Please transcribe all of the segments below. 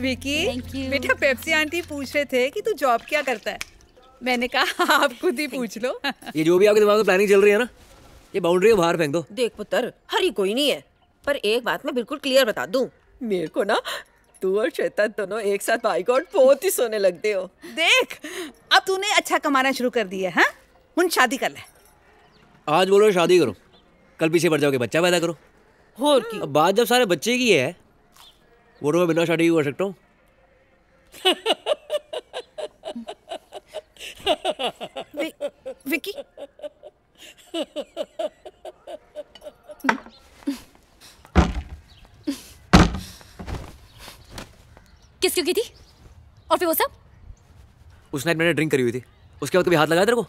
विकी बेटा Pepsi aunty पूछ रहे थे कि तू जॉब क्या करता है मैंने कहा हाँ, आप खुद ही पूछ लो ये जो भी आपके दिमाग में प्लानिंग चल रही है ना ये बाउंड्री बाहर फेंक दो देख पुत्र हरी कोई नहीं है पर एक बात मैं बिल्कुल क्लियर बता दूं मेरे को ना तू और श्वेता दोनों एक साथ बाइकआउट बहुत ही सोने लगते हो देख अब तूने अच्छा कमाना शुरू कर दिया है उन हाँ? शादी कर ले आज बोलो शादी करो कल पीछे पड़ जाओगे बच्चा पैदा करो और की अब बात जब सारे बच्चे की है वो तो मैं बिना शादी कर सकता हूँ विकी किस क्यों की थी और फिर वो सब उस नाइट मैंने ड्रिंक करी हुई थी उसके बाद कभी हाथ लगाया तेरे को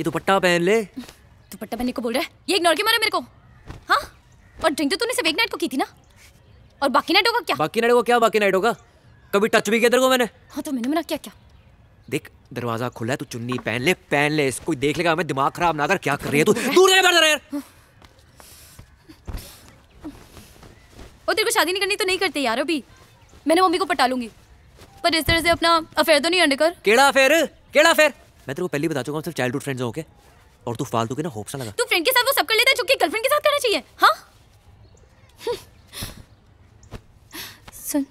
ये दुपट्टा पहन ले दुपट्टा पहनने को बोल रहा है ये इग्नोर क्यों मारा मेरे को हाँ और ड्रिंक तो तूने सिर्फ एक नाइट को की थी ना और बाकी नाइटों का क्या बाकी नाइटों का क्या बाकी नाइटों का कभी टच भी किया तेरे को मैंने हाँ तो मैंने मना क्या क्या देख दरवाजा खुला है तू चुन्नी पहन ले पहन ले इसको देख लेगा हमें दिमाग खराब ना कर क्या कर रही है तू हाँ। दूर रहे बैठ रहे और तेरे को शादी नहीं करनी तो नहीं करते यार अभी मैंने मम्मी को पटा लूंगी पर इस तरह से अपना अफेयर तो नहीं अंडे कर केड़ा अफेयर केड़ा अफेयर मैं तेरे को पहले बता चुका हूँ सिर्फ चाइल्डहुड फ्रेंड्स ओके और तू फालतू के ना होप्स ना लगा तू फ्रेंड के साथ वो सब कर लेता है जो कि गर्लफ्रेंड के साथ करना चाहिए हाँ सुन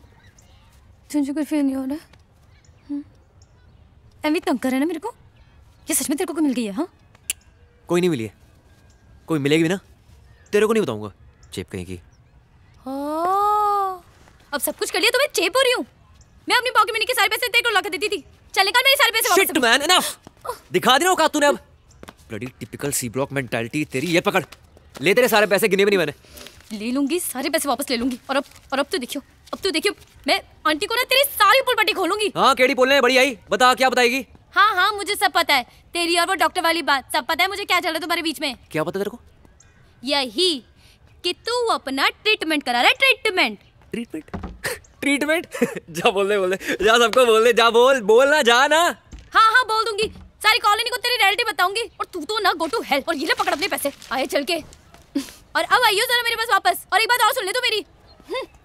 तुझे कोई फील नहीं हो रहा एम तंग कर रहे ना मेरे को ये सच में तेरे को कोई मिल गई है हाँ कोई नहीं मिली है कोई मिलेगी भी ना तेरे को नहीं बताऊंगा चेप कहीं की अब सब कुछ कर लिया तो मैं चेप हो रही हूँ मैं अपनी पॉकेट मनी के सारे पैसे तेरे को लगा देती थी चले निकाल मेरे सारे पैसे शिट मैन एनफ दिखा दे रहा हूं तूने अब bloody typical C block mentality तेरी ये पकड़ ले तेरे सारे पैसे गिने भी नहीं मैंने ले लूंगी सारे पैसे वापस ले लूंगी और अब और अब तो देखियो अब तू तो देखियो मैं आंटी को ना तेरी सारी पुलपट्टी खोलूंगी हाँ केड़ी बोलने बड़ी आई बता क्या बताएगी हाँ हाँ मुझे सब पता है तेरी और वो डॉक्टर वाली बात सब पता है मुझे क्या चल रहा है तुम्हारे बीच में क्या पता तेरे को यही कि तू अपना ट्रीटमेंट करा रहा है ट्रीटमेंट ट्रीटमेंट ट्रीटमेंट जा बोल बोल बोले जा सबको बोल बोलने जा बोल बोल ना जा ना हाँ हाँ बोल दूंगी सारी कॉलोनी को तेरी रियलिटी बताऊंगी और तू तो ना गो टू हेल्प और ये ले पकड़ अपने पैसे आए चल के और अब आइयो जरा मेरे पास वापस और एक बात और सुन ले तू मेरी हम्म।